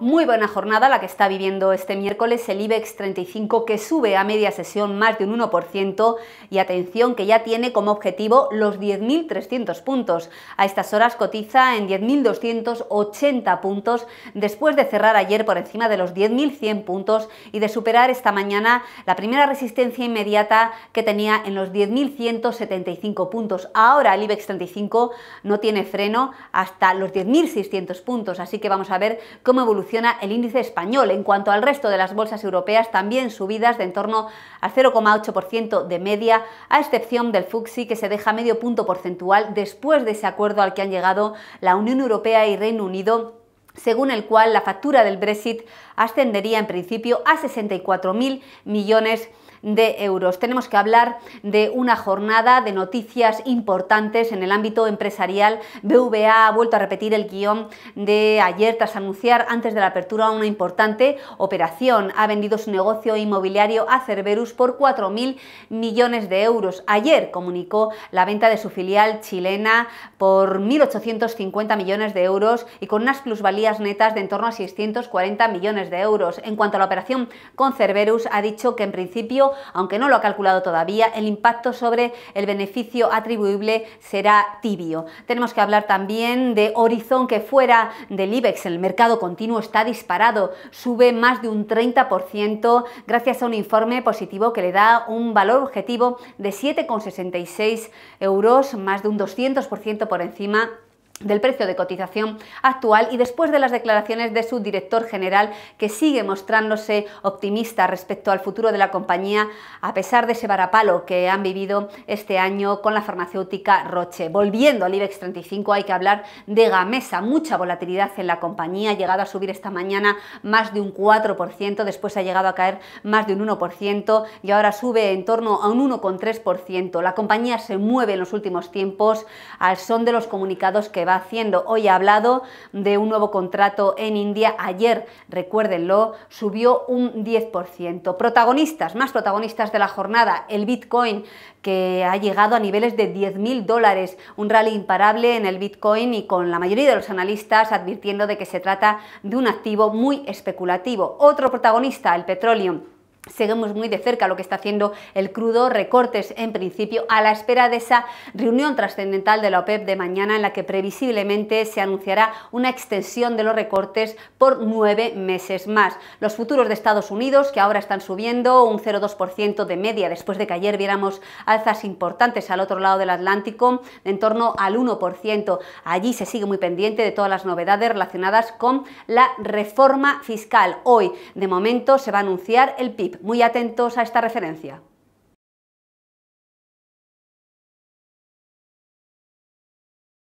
Muy buena jornada la que está viviendo este miércoles el IBEX 35 que sube a media sesión más de un 1% y atención que ya tiene como objetivo los 10.300 puntos. A estas horas cotiza en 10.280 puntos después de cerrar ayer por encima de los 10.100 puntos y de superar esta mañana la primera resistencia inmediata que tenía en los 10.175 puntos. Ahora el IBEX 35 no tiene freno hasta los 10.600 puntos, así que vamos a ver cómo evoluciona el índice español. En cuanto al resto de las bolsas europeas, también subidas de en torno al 0,8% de media, a excepción del Fuxi que se deja medio punto porcentual después de ese acuerdo al que han llegado la Unión Europea y Reino Unido según el cual la factura del Brexit ascendería en principio a 64.000 millones de de euros. Tenemos que hablar de una jornada de noticias importantes en el ámbito empresarial. BVA ha vuelto a repetir el guión de ayer tras anunciar antes de la apertura una importante operación. Ha vendido su negocio inmobiliario a Cerberus por 4.000 millones de euros. Ayer comunicó la venta de su filial chilena por 1.850 millones de euros y con unas plusvalías netas de en torno a 640 millones de euros. En cuanto a la operación con Cerberus, ha dicho que en principio aunque no lo ha calculado todavía, el impacto sobre el beneficio atribuible será tibio. Tenemos que hablar también de Horizon, que fuera del IBEX, el mercado continuo está disparado, sube más de un 30% gracias a un informe positivo que le da un valor objetivo de 7,66 euros, más de un 200% por encima del precio de cotización actual y después de las declaraciones de su director general que sigue mostrándose optimista respecto al futuro de la compañía a pesar de ese varapalo que han vivido este año con la farmacéutica Roche. Volviendo al IBEX 35 hay que hablar de Gamesa, mucha volatilidad en la compañía, ha llegado a subir esta mañana más de un 4%, después ha llegado a caer más de un 1% y ahora sube en torno a un 1,3%. La compañía se mueve en los últimos tiempos al son de los comunicados que va haciendo. Hoy ha hablado de un nuevo contrato en India. Ayer, recuérdenlo, subió un 10%. Protagonistas, más protagonistas de la jornada, el Bitcoin que ha llegado a niveles de 10.000 dólares, un rally imparable en el Bitcoin y con la mayoría de los analistas advirtiendo de que se trata de un activo muy especulativo. Otro protagonista, el petróleo Seguimos muy de cerca lo que está haciendo el crudo, recortes en principio a la espera de esa reunión trascendental de la OPEP e de mañana en la que previsiblemente se anunciará una extensión de los recortes por nueve meses más. Los futuros de Estados Unidos, que ahora están subiendo un 0,2% de media después de que ayer viéramos alzas importantes al otro lado del Atlántico, en torno al 1%. Allí se sigue muy pendiente de todas las novedades relacionadas con la reforma fiscal. Hoy, de momento, se va a anunciar el PIB muy atentos a esta referencia.